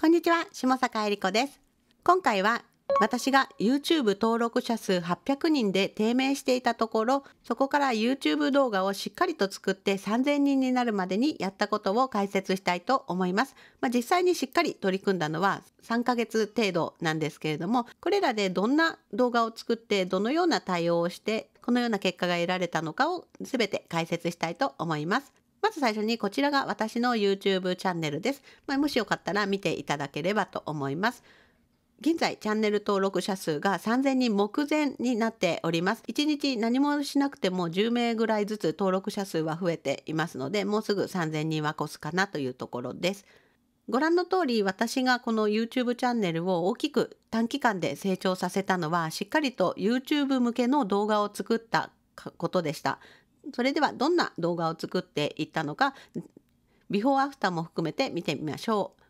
こんにちは下坂恵理子です今回は私が YouTube 登録者数800人で低迷していたところそこから YouTube 動画をしっかりと作って3000人になるまでにやったことを解説したいと思います、まあ、実際にしっかり取り組んだのは3ヶ月程度なんですけれどもこれらでどんな動画を作ってどのような対応をしてこのような結果が得られたのかを全て解説したいと思いますまず最初にこちらが私の YouTube チャンネルです。まあ、もしよかったら見ていただければと思います。現在チャンネル登録者数が3000人目前になっております。1日何もしなくても10名ぐらいずつ登録者数は増えていますので、もうすぐ3000人は越すかなというところです。ご覧の通り私がこの YouTube チャンネルを大きく短期間で成長させたのはしっかりと YouTube 向けの動画を作ったことでした。それではどんな動画を作っていったのかビフォーアフターも含めて見てみましょう。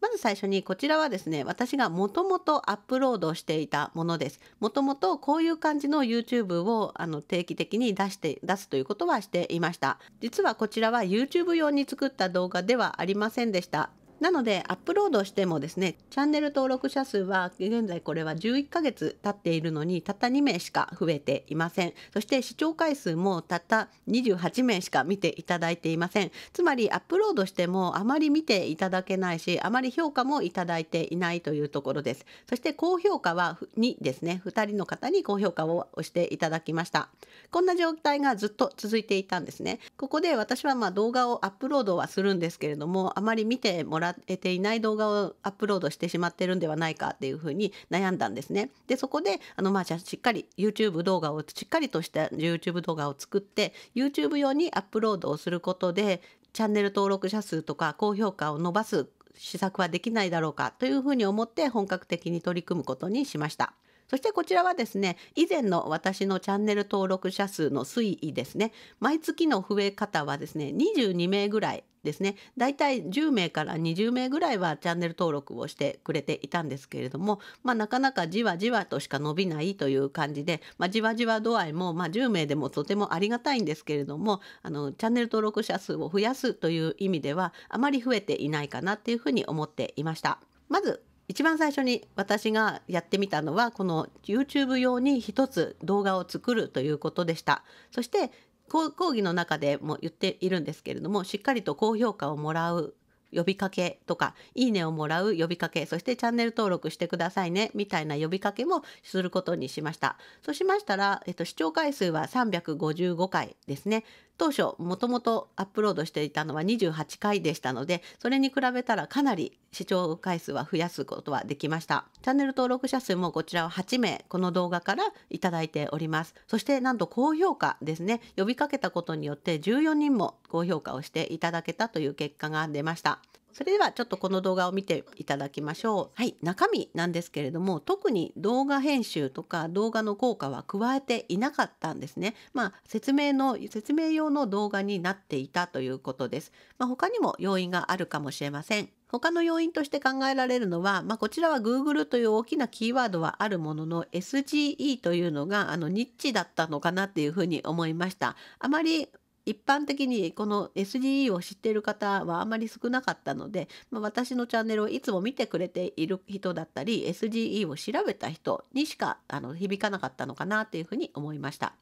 まず最初にこちらはですね、私がもともとアップロードしていたものです。もともとこういう感じの YouTube をあの定期的に出して、出すということはしていました。実はこちらは YouTube 用に作った動画ではありませんでした。なのでアップロードしてもですねチャンネル登録者数は現在これは11ヶ月経っているのにたった2名しか増えていませんそして視聴回数もたった28名しか見ていただいていませんつまりアップロードしてもあまり見ていただけないしあまり評価もいただいていないというところですそして高評価は2ですね2人の方に高評価を押していただきましたこんな状態がずっと続いていたんですねここで私はま動画をアップロードはするんですけれどもあまり見てもらえていない動画をアップロードしてしまってるんではないかっていうふうに悩んだんですね。でそこであのまあじゃあしっかり YouTube 動画をしっかりとした YouTube 動画を作って YouTube 用にアップロードをすることでチャンネル登録者数とか高評価を伸ばす施策はできないだろうかというふうに思って本格的に取り組むことにしました。そしてこちらはですね、以前の私のチャンネル登録者数の推移ですね、毎月の増え方はですね、22名ぐらいですね、だいたい10名から20名ぐらいはチャンネル登録をしてくれていたんですけれども、まあ、なかなかじわじわとしか伸びないという感じで、まあ、じわじわ度合いも、まあ、10名でもとてもありがたいんですけれども、あの、チャンネル登録者数を増やすという意味では、あまり増えていないかなっていうふうに思っていました。まず一番最初に私がやってみたのはこの YouTube 用に一つ動画を作るということでしたそして講義の中でも言っているんですけれどもしっかりと高評価をもらう呼びかけとかいいねをもらう呼びかけそしてチャンネル登録してくださいねみたいな呼びかけもすることにしましたそうしましたら、えっと、視聴回数は355回ですね当初もともとアップロードしていたのは28回でしたのでそれに比べたらかなり視聴回数は増やすことはできましたチャンネル登録者数もこちらは8名この動画からいいておりますそしてなんと高評価ですね呼びかけたことによって14人も高評価をしていただけたという結果が出ましたそれではちょっとこの動画を見ていただきましょう。はい、中身なんですけれども、特に動画編集とか動画の効果は加えていなかったんですね。まあ、説明の説明用の動画になっていたということです。まあ、他にも要因があるかもしれません。他の要因として考えられるのは、まあ、こちらは Google という大きなキーワードはあるものの SGE というのがあのニッチだったのかなっていうふうに思いました。あまり一般的にこの SDE を知っている方はあまり少なかったので、まあ、私のチャンネルをいつも見てくれている人だったり SDE を調べた人にしかあの響かなかったのかなというふうに思いました。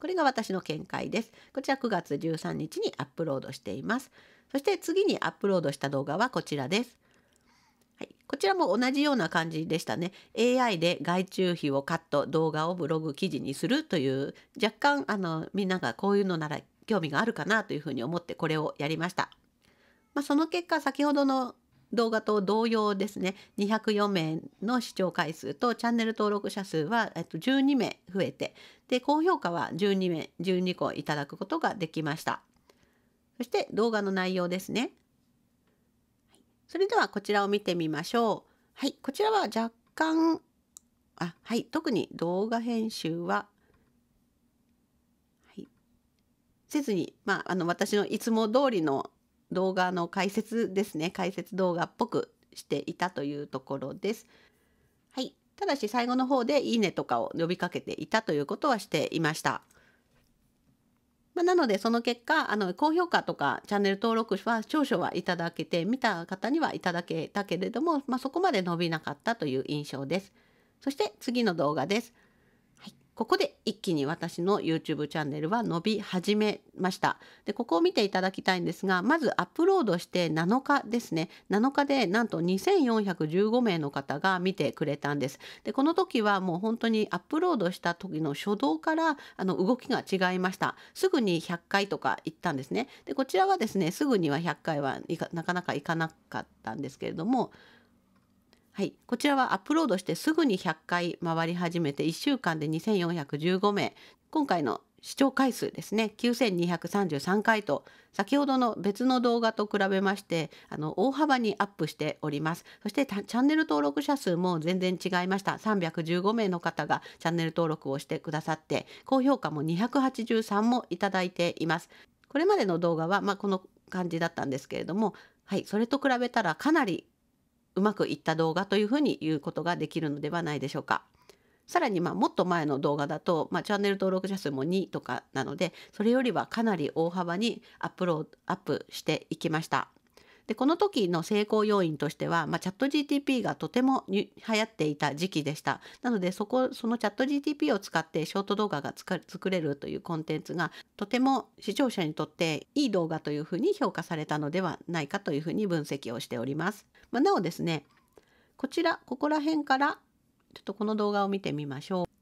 これが私の見解です。こちら9月13日にアップロードしています。そして次にアップロードした動画はこちらです。はい、こちらも同じような感じでしたね。AI で外注費をカット、動画をブログ記事にするという若干あのみんながこういうのなら興味があるかなというふうに思ってこれをやりました。まあ、その結果先ほどの動画と同様ですね204名の視聴回数とチャンネル登録者数は、えっと、12名増えてで高評価は12名12個いただくことができましたそして動画の内容ですねそれではこちらを見てみましょうはいこちらは若干あはい特に動画編集はせずに、まあ、あの私のいつも通りの動画の解説ですね解説動画っぽくしていたというところです。はい、ただし最後の方で「いいね」とかを呼びかけていたということはしていました。まあ、なのでその結果あの高評価とかチャンネル登録は少々はいただけて見た方にはいただけたけれども、まあ、そこまで伸びなかったという印象です。そして次の動画です。ここで一気に私の YouTube チャンネルは伸び始めました。で、ここを見ていただきたいんですが、まずアップロードして7日ですね。7日でなんと2415名の方が見てくれたんです。で、この時はもう本当にアップロードした時の初動からあの動きが違いました。すぐに100回とか行ったんですね。で、こちらはですね、すぐには100回はなかなかいかなかったんですけれども、はい、こちらはアップロードしてすぐに100回回り始めて1週間で2415名今回の視聴回数ですね9233回と先ほどの別の動画と比べましてあの大幅にアップしておりますそしてチャンネル登録者数も全然違いました315名の方がチャンネル登録をしてくださって高評価も283もいただいていますこれまでの動画は、まあ、この感じだったんですけれどもはいそれと比べたらかなりうまくいった動画というふうに言うことができるのではないでしょうか。さらにまあもっと前の動画だと、まあ、チャンネル登録者数も2とかなのでそれよりはかなり大幅にアップロードアップしていきました。でこの時の成功要因としては、まあ、チャット GTP がとても流行っていた時期でしたなのでそこそのチャット GTP を使ってショート動画が作れるというコンテンツがとても視聴者にとっていい動画というふうに評価されたのではないかというふうに分析をしております、まあ、なおですねこちらここら辺からちょっとこの動画を見てみましょう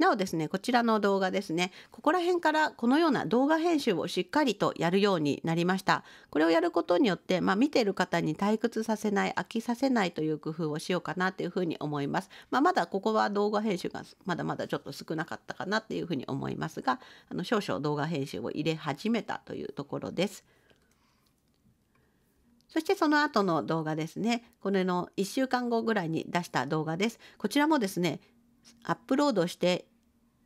なおですねこちらの動画ですねここら辺からこのような動画編集をしっかりとやるようになりましたこれをやることによって、まあ、見ている方に退屈させない飽きさせないという工夫をしようかなというふうに思います、まあ、まだここは動画編集がまだまだちょっと少なかったかなっていうふうに思いますがあの少々動画編集を入れ始めたというところですそしてその後の動画ですね。これの1週間後ぐらいに出した動画です。こちらもですね、アップロードして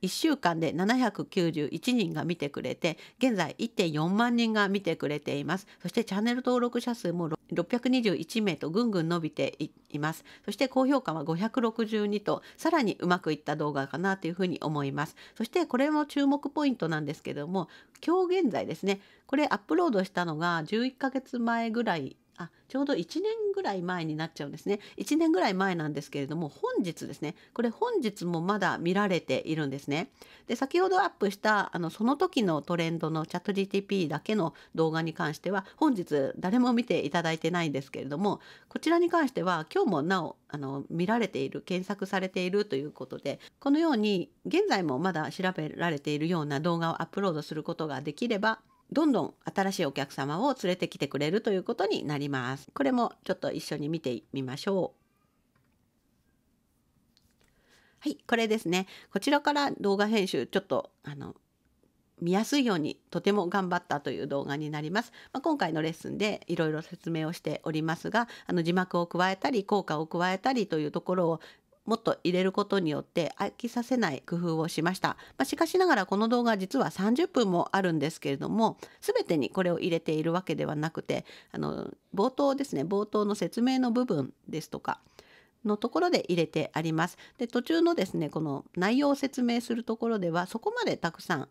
1週間で791人が見てくれて現在1.4万人が見てくれていますそしてチャンネル登録者数も621名とぐんぐん伸びていますそして高評価は562とさらにうまくいった動画かなというふうに思いますそしてこれも注目ポイントなんですけども今日現在ですねこれアップロードしたのが11ヶ月前ぐらいあちょうど1年ぐらい前になっちゃうんですね1年ぐらい前なんですけれども本日ですねこれ本日もまだ見られているんですねで先ほどアップしたあのその時のトレンドのチャット GTP だけの動画に関しては本日誰も見ていただいてないんですけれどもこちらに関しては今日もなおあの見られている検索されているということでこのように現在もまだ調べられているような動画をアップロードすることができればどんどん新しいお客様を連れてきてくれるということになります。これもちょっと一緒に見てみましょう。はい、これですね。こちらから動画編集ちょっとあの見やすいようにとても頑張ったという動画になります。まあ、今回のレッスンでいろいろ説明をしておりますがあの字幕を加えたり効果を加えたりというところをもっと入れることによって飽きさせない工夫をしました、まあ、しかしながらこの動画実は30分もあるんですけれども全てにこれを入れているわけではなくてあの冒頭ですね冒頭の説明の部分ですとかのところで入れてあります。で途中のですねこの内容を説明するところではそこまでたくさん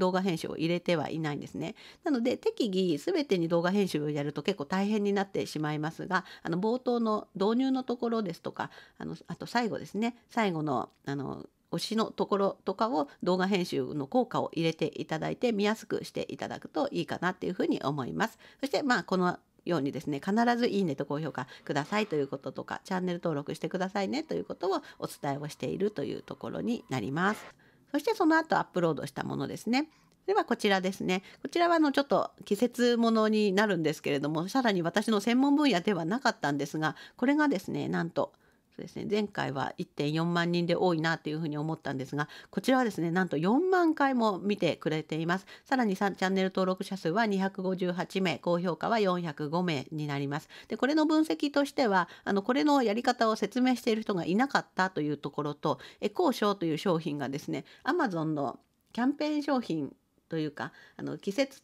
動画編集を入れてはいないんですね。なので適宜全てに動画編集をやると結構大変になってしまいますがあの冒頭の導入のところですとかあのあと最後ですね最後のあの推しのところとかを動画編集の効果を入れていただいて見やすくしていただくといいかなっていうふうに思います。そしてまあこのようにですね必ずいいねと高評価くださいということとかチャンネル登録してくださいねということをお伝えをしているというところになります。そしてその後アップロードしたものですね。ではこちらですね。こちらはあのちょっと季節ものになるんですけれども、さらに私の専門分野ではなかったんですが、これがですね、なんとですね前回は1.4万人で多いなというふうに思ったんですがこちらはですねなんと4万回も見てくれていますさらにチャンネル登録者数は258名高評価は405名になりますでこれの分析としてはあのこれのやり方を説明している人がいなかったというところとエコーショーという商品がですね Amazon のキャンペーン商品というかあの季節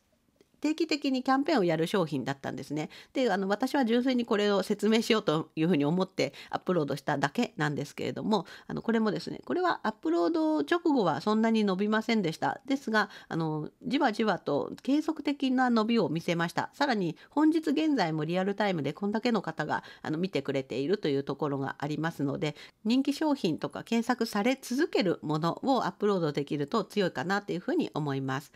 定期的にキャンペーンをやる商品だったんですね。であの私は純粋にこれを説明しようというふうに思ってアップロードしただけなんですけれどもあのこれもですねこれはアップロード直後はそんなに伸びませんでしたですがあのじわじわと継続的な伸びを見せましたさらに本日現在もリアルタイムでこんだけの方があの見てくれているというところがありますので人気商品とか検索され続けるものをアップロードできると強いかなというふうに思います。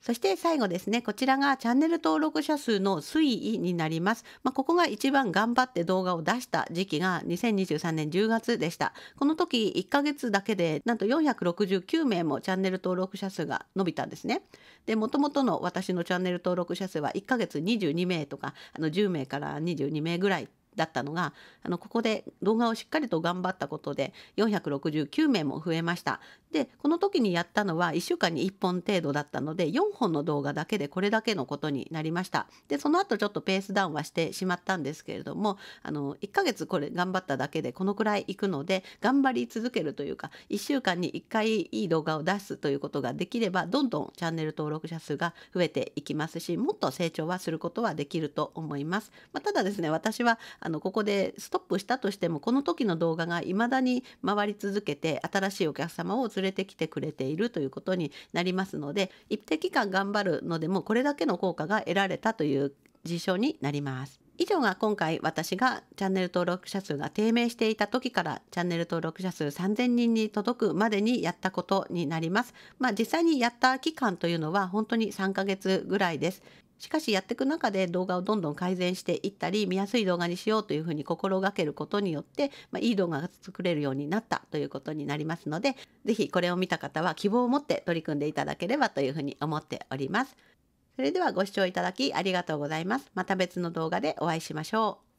そして最後ですね、こちらがチャンネル登録者数の推移になります。まあ、ここが一番頑張って動画を出した時期が2023年10月でした。この時1ヶ月だけでなんと469名もチャンネル登録者数が伸びたんですね。で、もともとの私のチャンネル登録者数は1ヶ月22名とかあの10名から22名ぐらいだったのがあのここで動画をしっかりと頑張ったことで469名も増えましたでこの時にやったのは1週間に1本程度だったので4本の動画だけでこれだけのことになりましたでその後ちょっとペースダウンはしてしまったんですけれどもあの1ヶ月これ頑張っただけでこのくらいいくので頑張り続けるというか1週間に1回いい動画を出すということができればどんどんチャンネル登録者数が増えていきますしもっと成長はすることはできると思います、まあ、ただですね私はあのここでストップしたとしてもこの時の動画がいまだに回り続けて新しいお客様を連れてきてくれているということになりますので一定期間頑張るのでもこれだけの効果が得られたという事象になります。以上が今回私がチャンネル登録者数が低迷していた時からチャンネル登録者数3000人に届くまでにやったことになります。まあ実際にやった期間というのは本当に3ヶ月ぐらいです。しかしやっていく中で動画をどんどん改善していったり見やすい動画にしようというふうに心がけることによって、まあ、いい動画が作れるようになったということになりますので是非これを見た方は希望を持って取り組んでいただければというふうに思っております。それではご視聴いただきありがとうございます。また別の動画でお会いしましょう。